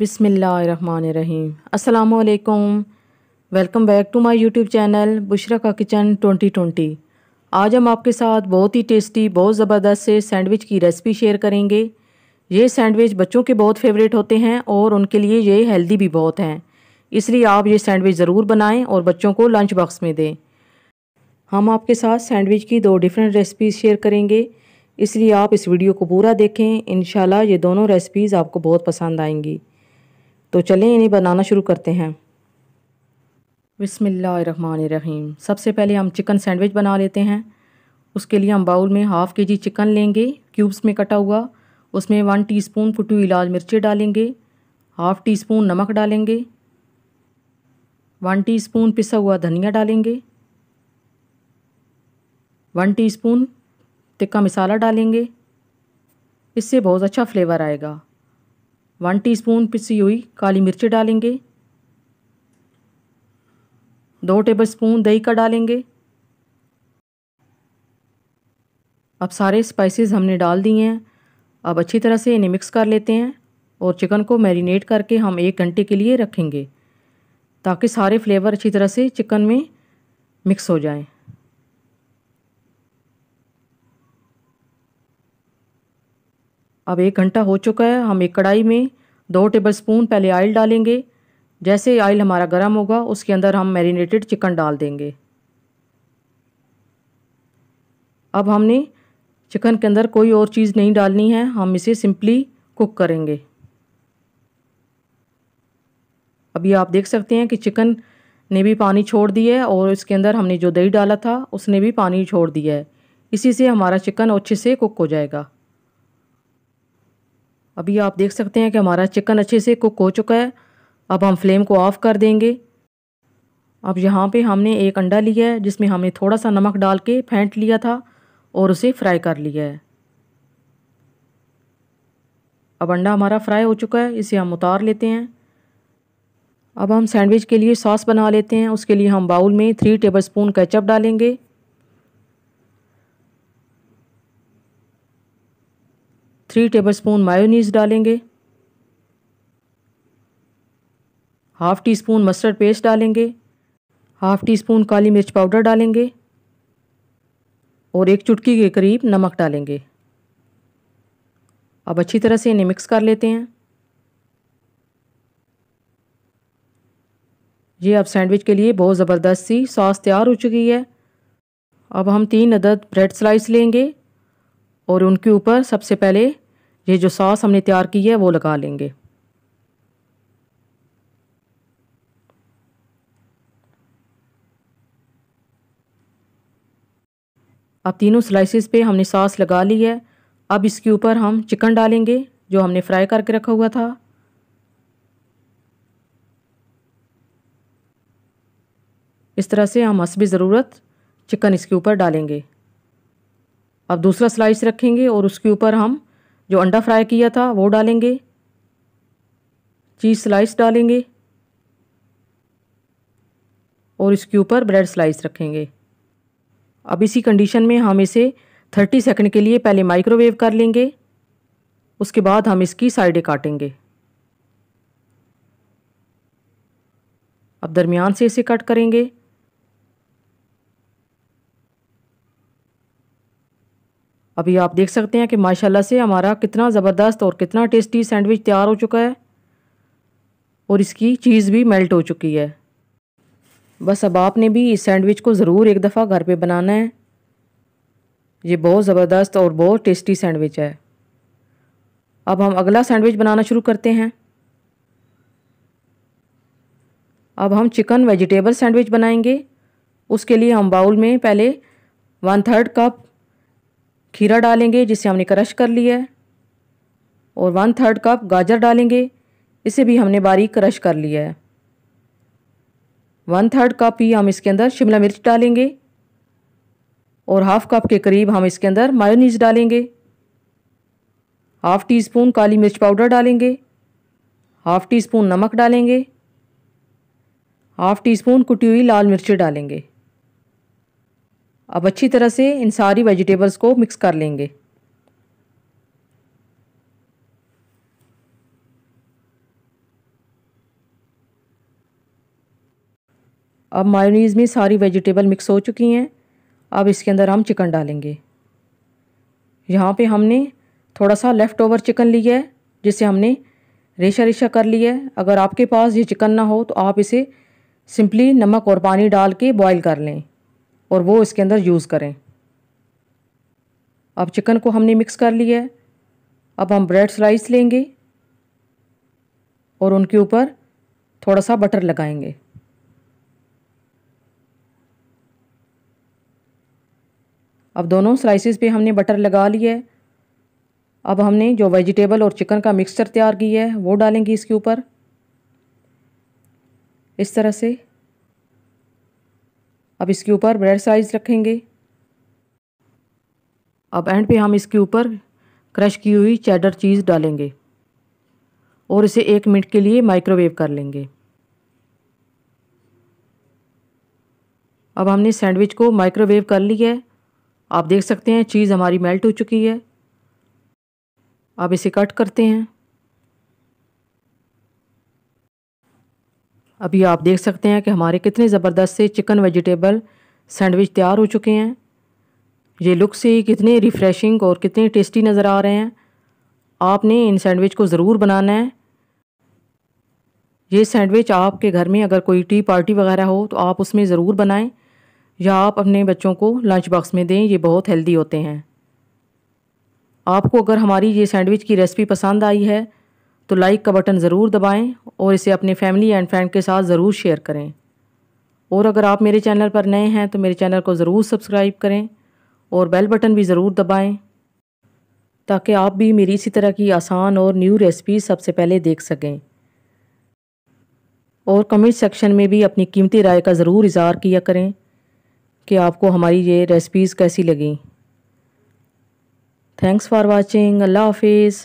बिसमीम् अल्लाम welcome back to my YouTube channel Bushra का kitchen 2020 आज हम आपके साथ बहुत ही टेस्टी बहुत ज़बरदस्त से सैंडविच की रेसिपी शेयर करेंगे ये सैंडविच बच्चों के बहुत फेवरेट होते हैं और उनके लिए ये हेल्दी भी बहुत हैं इसलिए आप ये सैंडविच ज़रूर बनाएं और बच्चों को लंच बॉक्स में दें हम आपके साथ सैंडविच की दो डिफरेंट रेसिपीज़ शेयर करेंगे इसलिए आप इस वीडियो को पूरा देखें इन ये दोनों रेसिपीज़ आपको बहुत पसंद आएंगी तो चलें इन्हें बनाना शुरू करते हैं बिसमीम सबसे पहले हम चिकन सैंडविच बना लेते हैं उसके लिए हम बाउल में हाफ़ के जी चिकन लेंगे क्यूब्स में कटा हुआ उसमें वन टीस्पून कुटी हुई लाल मिर्ची डालेंगे हाफ़ टी स्पून नमक डालेंगे वन टीस्पून पिसा हुआ धनिया डालेंगे वन टीस्पून तिक्का मसाला डालेंगे इससे बहुत अच्छा फ्लेवर आएगा वन टीस्पून पिसी हुई काली मिर्च डालेंगे दो टेबल स्पून दही का डालेंगे अब सारे स्पाइसेस हमने डाल दिए हैं अब अच्छी तरह से इन्हें मिक्स कर लेते हैं और चिकन को मैरिनेट करके हम एक घंटे के लिए रखेंगे ताकि सारे फ्लेवर अच्छी तरह से चिकन में मिक्स हो जाएं अब एक घंटा हो चुका है हम एक कढ़ाई में दो टेबल स्पून पहले आयल डालेंगे जैसे आयल हमारा गर्म होगा उसके अंदर हम मैरिनेटेड चिकन डाल देंगे अब हमने चिकन के अंदर कोई और चीज़ नहीं डालनी है हम इसे सिंपली कुक करेंगे अभी आप देख सकते हैं कि चिकन ने भी पानी छोड़ दिया है और इसके अंदर हमने जो दही डाला था उसने भी पानी छोड़ दिया है इसी से हमारा चिकन अच्छे से कुक हो जाएगा अभी आप देख सकते हैं कि हमारा चिकन अच्छे से कुक हो चुका है अब हम फ्लेम को ऑफ़ कर देंगे अब यहाँ पे हमने एक अंडा लिया है जिसमें हमने थोड़ा सा नमक डाल के फेंट लिया था और उसे फ्राई कर लिया है अब अंडा हमारा फ्राई हो चुका है इसे हम उतार लेते हैं अब हम सैंडविच के लिए सॉस बना लेते हैं उसके लिए हम बाउल में थ्री टेबल स्पून डालेंगे थ्री टेबलस्पून मायोनीज डालेंगे half teaspoon mustard paste डालेंगे हाफ़ टी स्पून काली मिर्च पाउडर डालेंगे और एक चुटकी के करीब नमक डालेंगे अब अच्छी तरह से इन्हें मिक्स कर लेते हैं ये अब सैंडविच के लिए बहुत ज़बरदस्त सी सॉस तैयार हो चुकी है अब हम तीन अदद ब्रेड स्लाइस लेंगे और उनके ऊपर सबसे पहले ये जो सॉस हमने तैयार की है वो लगा लेंगे अब तीनों स्लाइसेस पे हमने सॉस लगा ली है अब इसके ऊपर हम चिकन डालेंगे जो हमने फ्राई करके रखा हुआ था इस तरह से हम हसबी ज़रूरत चिकन इसके ऊपर डालेंगे अब दूसरा स्लाइस रखेंगे और उसके ऊपर हम जो अंडा फ्राई किया था वो डालेंगे चीज़ स्लाइस डालेंगे और इसके ऊपर ब्रेड स्लाइस रखेंगे अब इसी कंडीशन में हम इसे थर्टी सेकंड के लिए पहले माइक्रोवेव कर लेंगे उसके बाद हम इसकी साइडें काटेंगे अब दरमियान से इसे कट करेंगे अभी आप देख सकते हैं कि माशाल्लाह से हमारा कितना ज़बरदस्त और कितना टेस्टी सैंडविच तैयार हो चुका है और इसकी चीज़ भी मेल्ट हो चुकी है बस अब आपने भी इस सैंडविच को ज़रूर एक दफ़ा घर पे बनाना है ये बहुत ज़बरदस्त और बहुत टेस्टी सैंडविच है अब हम अगला सैंडविच बनाना शुरू करते हैं अब हम चिकन वेजिटेबल सैंडविच बनाएंगे उसके लिए हम बाउल में पहले वन थर्ड कप खीरा डालेंगे जिसे हमने क्रश कर लिया है और वन थर्ड कप गाजर डालेंगे इसे भी हमने बारीक क्रश कर लिया है वन थर्ड कप ही हम इसके अंदर शिमला मिर्च डालेंगे और हाफ कप के करीब हम इसके अंदर मायोनीज डालेंगे हाफ टी स्पून काली मिर्च पाउडर डालेंगे हाफ टी स्पून नमक डालेंगे हाफ टी स्पून कुटी हुई लाल मिर्ची डालेंगे अब अच्छी तरह से इन सारी वेजिटेबल्स को मिक्स कर लेंगे अब मायोनीज़ में सारी वेजिटेबल मिक्स हो चुकी हैं अब इसके अंदर हम चिकन डालेंगे यहाँ पे हमने थोड़ा सा लेफ़्ट ओवर चिकन लिया है जिसे हमने रेशा रेशा कर लिया है अगर आपके पास ये चिकन ना हो तो आप इसे सिंपली नमक और पानी डाल के बॉयल कर लें और वो इसके अंदर यूज़ करें अब चिकन को हमने मिक्स कर लिया है अब हम ब्रेड स्लाइस लेंगे और उनके ऊपर थोड़ा सा बटर लगाएंगे अब दोनों स्लाइसेस पे हमने बटर लगा लिया है अब हमने जो वेजिटेबल और चिकन का मिक्सचर तैयार किया है वो डालेंगे इसके ऊपर इस तरह से अब इसके ऊपर ब्रेड साइज़ रखेंगे अब एंड पे हम इसके ऊपर क्रश की हुई चैडर चीज़ डालेंगे और इसे एक मिनट के लिए माइक्रोवेव कर लेंगे अब हमने सैंडविच को माइक्रोवेव कर लिया है आप देख सकते हैं चीज़ हमारी मेल्ट हो चुकी है अब इसे कट करते हैं अभी आप देख सकते हैं कि हमारे कितने ज़बरदस्त से चिकन वेजिटेबल सैंडविच तैयार हो चुके हैं ये लुक से ही कितने रिफ़्रेशिंग और कितने टेस्टी नज़र आ रहे हैं आपने इन सैंडविच को ज़रूर बनाना है ये सैंडविच आपके घर में अगर कोई टी पार्टी वगैरह हो तो आप उसमें ज़रूर बनाएं या आप अपने बच्चों को लंच बॉक्स में दें ये बहुत हेल्दी होते हैं आपको अगर हमारी ये सैंडविच की रेसिपी पसंद आई है तो लाइक का बटन ज़रूर दबाएं और इसे अपने फैमिली एंड फ्रेंड के साथ ज़रूर शेयर करें और अगर आप मेरे चैनल पर नए हैं तो मेरे चैनल को ज़रूर सब्सक्राइब करें और बेल बटन भी ज़रूर दबाएं ताकि आप भी मेरी इसी तरह की आसान और न्यू रेसिपी सबसे पहले देख सकें और कमेंट सेक्शन में भी अपनी कीमती राय का ज़रूर इजहार किया करें कि आपको हमारी ये रेसिपीज़ कैसी लगी थैंक्स फॉर वाचिंग अल्लाह हाफिज़